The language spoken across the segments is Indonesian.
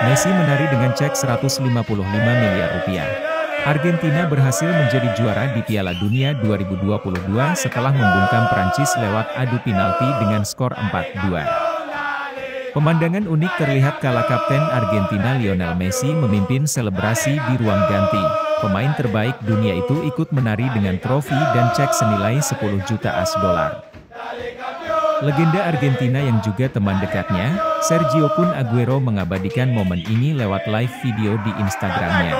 Messi menari dengan cek 155 miliar rupiah. Argentina berhasil menjadi juara di Piala Dunia 2022 setelah membungkam Prancis lewat adu penalti dengan skor 4-2. Pemandangan unik terlihat kala kapten Argentina Lionel Messi memimpin selebrasi di ruang ganti. Pemain terbaik dunia itu ikut menari dengan trofi dan cek senilai 10 juta as dolar. Legenda Argentina yang juga teman dekatnya, Sergio Pun Aguero mengabadikan momen ini lewat live video di Instagramnya.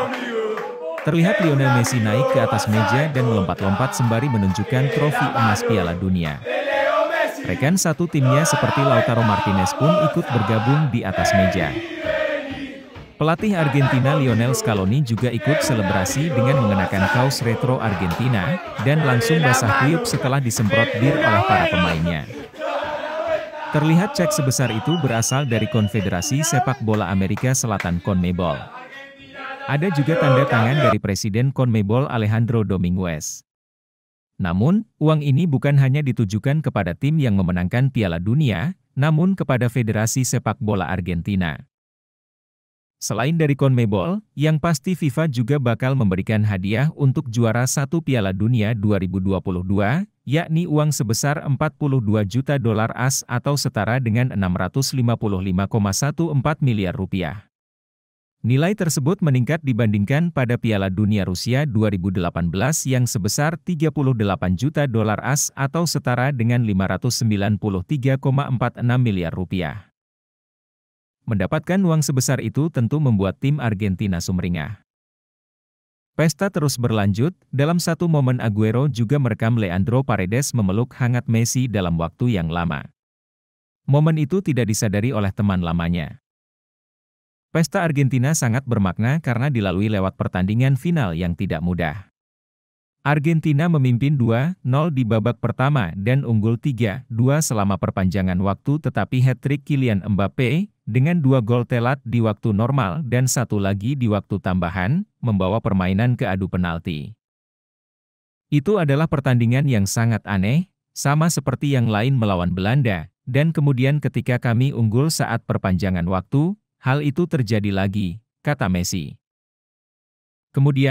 Terlihat Lionel Messi naik ke atas meja dan melompat-lompat sembari menunjukkan trofi emas Piala Dunia. Rekan satu timnya seperti Lautaro Martinez pun ikut bergabung di atas meja. Pelatih Argentina Lionel Scaloni juga ikut selebrasi dengan mengenakan kaos retro Argentina, dan langsung basah kuyup setelah disemprot bir oleh para pemainnya. Terlihat cek sebesar itu berasal dari Konfederasi Sepak Bola Amerika Selatan CONMEBOL. Ada juga tanda tangan dari Presiden CONMEBOL Alejandro Dominguez. Namun, uang ini bukan hanya ditujukan kepada tim yang memenangkan Piala Dunia, namun kepada Federasi Sepak Bola Argentina. Selain dari CONMEBOL, yang pasti FIFA juga bakal memberikan hadiah untuk juara satu Piala Dunia 2022, yakni uang sebesar 42 juta dolar AS atau setara dengan 655,14 miliar rupiah. Nilai tersebut meningkat dibandingkan pada Piala Dunia Rusia 2018 yang sebesar 38 juta dolar AS atau setara dengan 593,46 miliar rupiah. Mendapatkan uang sebesar itu tentu membuat tim Argentina sumringah. Pesta terus berlanjut, dalam satu momen Aguero juga merekam Leandro Paredes memeluk hangat Messi dalam waktu yang lama. Momen itu tidak disadari oleh teman lamanya. Pesta Argentina sangat bermakna karena dilalui lewat pertandingan final yang tidak mudah. Argentina memimpin 2-0 di babak pertama dan unggul 3-2 selama perpanjangan waktu tetapi hat-trick Kylian Mbappe dengan dua gol telat di waktu normal dan satu lagi di waktu tambahan, membawa permainan ke adu penalti. Itu adalah pertandingan yang sangat aneh, sama seperti yang lain melawan Belanda, dan kemudian ketika kami unggul saat perpanjangan waktu, hal itu terjadi lagi, kata Messi. Kemudian,